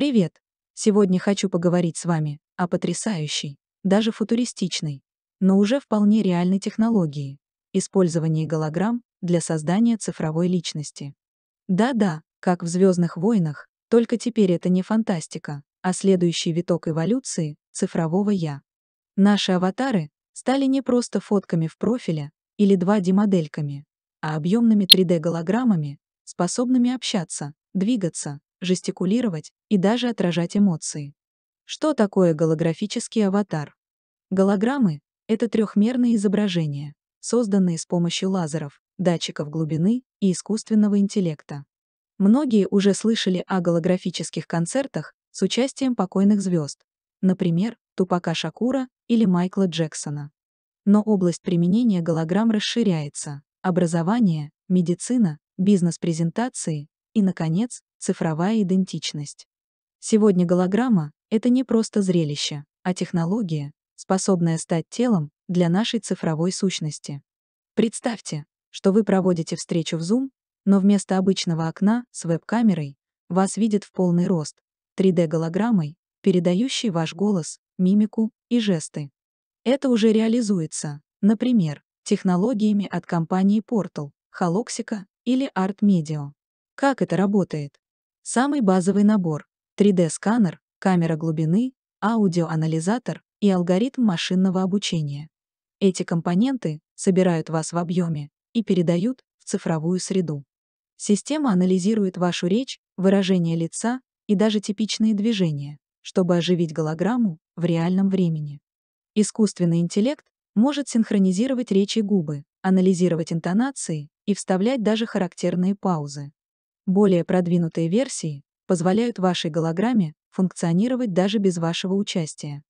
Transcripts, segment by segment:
Привет! Сегодня хочу поговорить с вами о потрясающей, даже футуристичной, но уже вполне реальной технологии — использовании голограмм для создания цифровой личности. Да-да, как в «Звездных войнах», только теперь это не фантастика, а следующий виток эволюции — цифрового «я». Наши аватары стали не просто фотками в профиле или 2D-модельками, а объемными 3D-голограммами, способными общаться, двигаться, жестикулировать и даже отражать эмоции. Что такое голографический аватар? Голограммы — это трехмерные изображения, созданные с помощью лазеров, датчиков глубины и искусственного интеллекта. Многие уже слышали о голографических концертах с участием покойных звезд, например, Тупака Шакура или Майкла Джексона. Но область применения голограмм расширяется. Образование, медицина, бизнес-презентации и, наконец, цифровая идентичность. Сегодня голограмма — это не просто зрелище, а технология, способная стать телом для нашей цифровой сущности. Представьте, что вы проводите встречу в Zoom, но вместо обычного окна с веб-камерой вас видит в полный рост, 3D-голограммой, передающей ваш голос, мимику и жесты. Это уже реализуется, например, технологиями от компании Portal, Haloxica или Art Media. Как это работает? Самый базовый набор — 3D-сканер, камера глубины, аудиоанализатор и алгоритм машинного обучения. Эти компоненты собирают вас в объеме и передают в цифровую среду. Система анализирует вашу речь, выражение лица и даже типичные движения, чтобы оживить голограмму в реальном времени. Искусственный интеллект может синхронизировать речь и губы, анализировать интонации и вставлять даже характерные паузы. Более продвинутые версии позволяют вашей голограмме функционировать даже без вашего участия.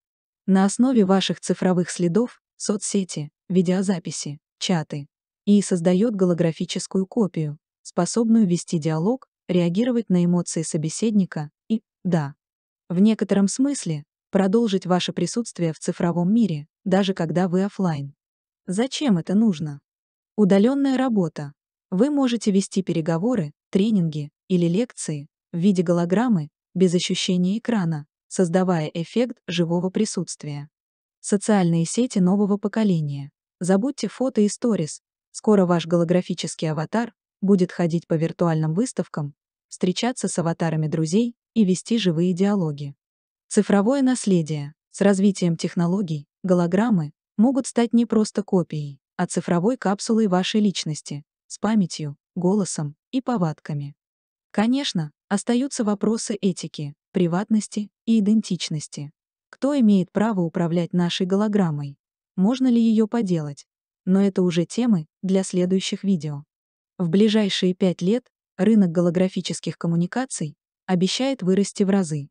На основе ваших цифровых следов, соцсети, видеозаписи, чаты и создает голографическую копию, способную вести диалог, реагировать на эмоции собеседника и, да, в некотором смысле, продолжить ваше присутствие в цифровом мире, даже когда вы офлайн. Зачем это нужно? Удаленная работа, вы можете вести переговоры, тренинги или лекции в виде голограммы без ощущения экрана, создавая эффект живого присутствия. Социальные сети нового поколения. Забудьте фото и сторис. Скоро ваш голографический аватар будет ходить по виртуальным выставкам, встречаться с аватарами друзей и вести живые диалоги. Цифровое наследие. С развитием технологий голограммы могут стать не просто копией, а цифровой капсулой вашей личности, с памятью, голосом и повадками. Конечно, остаются вопросы этики, приватности и идентичности. Кто имеет право управлять нашей голограммой? Можно ли ее поделать? Но это уже темы для следующих видео. В ближайшие пять лет рынок голографических коммуникаций обещает вырасти в разы.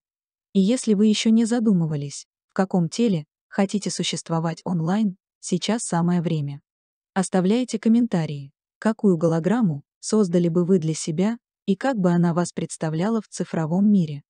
И если вы еще не задумывались, в каком теле хотите существовать онлайн, сейчас самое время. Оставляйте комментарии, Какую голограмму создали бы вы для себя и как бы она вас представляла в цифровом мире?